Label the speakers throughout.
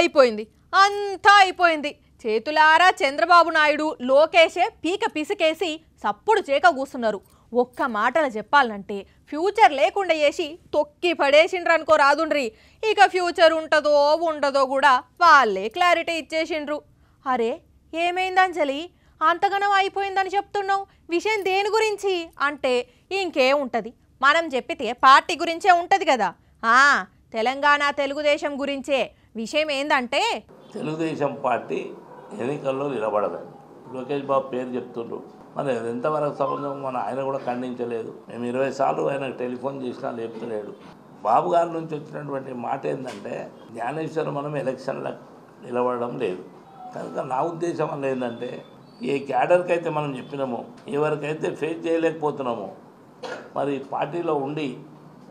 Speaker 1: అయిపోయింది అంతా అయిపోయింది చేతులారా చంద్రబాబు నాయుడు లోకేషే పీక పిసికేసి సప్పుడు చేక కూస్తున్నారు ఒక్క మాటలు చెప్పాలంటే ఫ్యూచర్ లేకుండా చేసి తొక్కి పడేసిండ్రు అనుకో రాదుండ్రి ఇక ఫ్యూచర్ ఉంటుందో ఉండదో కూడా వాళ్ళే క్లారిటీ ఇచ్చేసిండ్రు అరే ఏమైందంజలి అంతగనం అయిపోయిందని చెప్తున్నావు విషయం దేని గురించి అంటే ఇంకేం ఉంటుంది మనం చెప్పితే పార్టీ గురించే ఉంటుంది కదా తెలంగాణ తెలుగుదేశం గురించే విషయం ఏందంటే
Speaker 2: తెలుగుదేశం పార్టీ ఎన్నికల్లో నిలబడదండి లోకేష్ బాబు పేరు చెప్తుండ్రు మరి ఎంతవరకు సంబంధం మన ఆయన కూడా ఖండించలేదు మేము ఇరవై సార్లు ఆయన టెలిఫోన్ చేసినా లేపుతున్నాడు బాబు గారి నుంచి వచ్చినటువంటి మాట ఏంటంటే జ్ఞానేశ్వర్ మనం ఎలక్షన్లో నిలబడడం లేదు కనుక నా ఉద్దేశం వల్ల ఏంటంటే ఏ క్యాడర్కి అయితే మనం చెప్పినామో ఎవరికైతే ఫేస్ చేయలేకపోతున్నామో మరి పార్టీలో ఉండి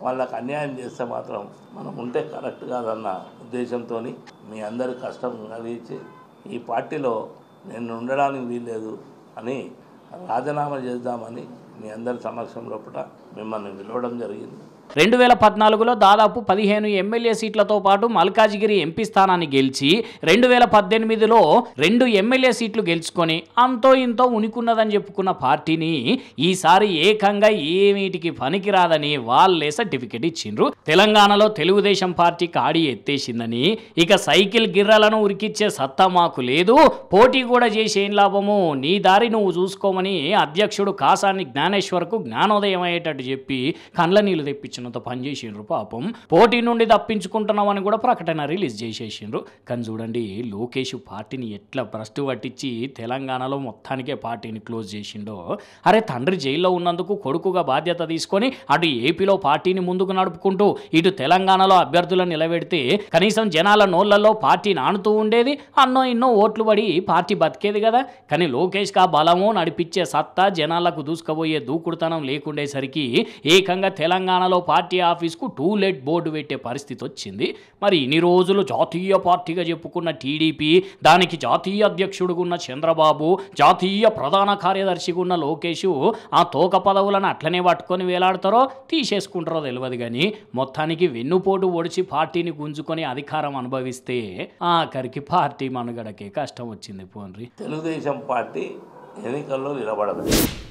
Speaker 2: వాళ్ళకి అన్యాయం చేస్తే మాత్రం మనం ఉంటే కరెక్ట్ కాదన్న ఉద్దేశంతో మీ అందరి కష్టం కలిగించి ఈ పార్టీలో నేను ఉండడానికి వీల్లేదు అని రాజీనామా చేద్దామని మీ అందరి సమక్షం లోపల మిమ్మల్ని పిలవడం
Speaker 3: జరిగింది రెండు వేల పద్నాలుగులో దాదాపు పదిహేను ఎమ్మెల్యే సీట్లతో పాటు మల్కాజిగిరి ఎంపీ స్థానాన్ని గెలిచి రెండు వేల పద్దెనిమిదిలో రెండు ఎమ్మెల్యే సీట్లు గెలుచుకొని అంతో ఇంతో ఉనికున్నదని చెప్పుకున్న పార్టీని ఈసారి ఏకంగా ఏమిటికి పనికిరాదని వాళ్ళే సర్టిఫికెట్ ఇచ్చిండ్రు తెలంగాణలో తెలుగుదేశం పార్టీ కాడి ఎత్తేసిందని ఇక సైకిల్ గిర్రలను ఉరికిచ్చే సత్తా మాకు లేదు పోటీ కూడా చేసేం లాభము నీ దారి నువ్వు చూసుకోమని అధ్యక్షుడు కాసాని జ్ఞాన జ్ఞానేశ్వరకు జ్ఞానోదయం అయ్యేటట్టు చెప్పి కండ్ల నీళ్ళు తెప్పించినంత పనిచేసిండ్రు పాపం పోటీ నుండి తప్పించుకుంటున్నామని కూడా ప్రకటన రిలీజ్ చేసేసిండ్రు కానీ చూడండి లోకేష్ పార్టీని ఎట్లా భ్రష్టు పట్టించి తెలంగాణలో మొత్తానికే పార్టీని క్లోజ్ చేసిండో అరే తండ్రి జైల్లో ఉన్నందుకు కొడుకుగా బాధ్యత తీసుకొని అటు ఏపీలో పార్టీని ముందుకు నడుపుకుంటూ ఇటు తెలంగాణలో అభ్యర్థులను నిలబెడితే కనీసం జనాల నోళ్లలో పార్టీ నానుతూ ఉండేది అన్నో ఎన్నో ఓట్లు పడి పార్టీ బతికేది కదా కానీ లోకేష్కి ఆ బలము నడిపించే సత్తా జనాలకు దూసుకుపోయే దూకుడుతనం లేకుండేసరికి ఏకంగా తెలంగాణలో పార్టీ ఆఫీస్కు టూ లెట్ బోర్డు పెట్టే పరిస్థితి వచ్చింది మరి ఇన్ని రోజులు జాతీయ పార్టీగా చెప్పుకున్న టీడీపీ దానికి జాతీయ అధ్యక్షుడుగా ఉన్న చంద్రబాబు జాతీయ ప్రధాన కార్యదర్శిగా ఉన్న లోకేష్ ఆ తోక పదవులను అట్లనే పట్టుకొని వేలాడతారో తీసేసుకుంటారో తెలియదు కానీ మొత్తానికి వెన్నుపోటు ఒడిచి పార్టీని గుంజుకొని అధికారం అనుభవిస్తే ఆఖరికి పార్టీ మనుగడకే కష్టం వచ్చింది పోన్రీ తెలుగుదేశం
Speaker 2: పార్టీ ఎన్నికల్లో నిలబడదు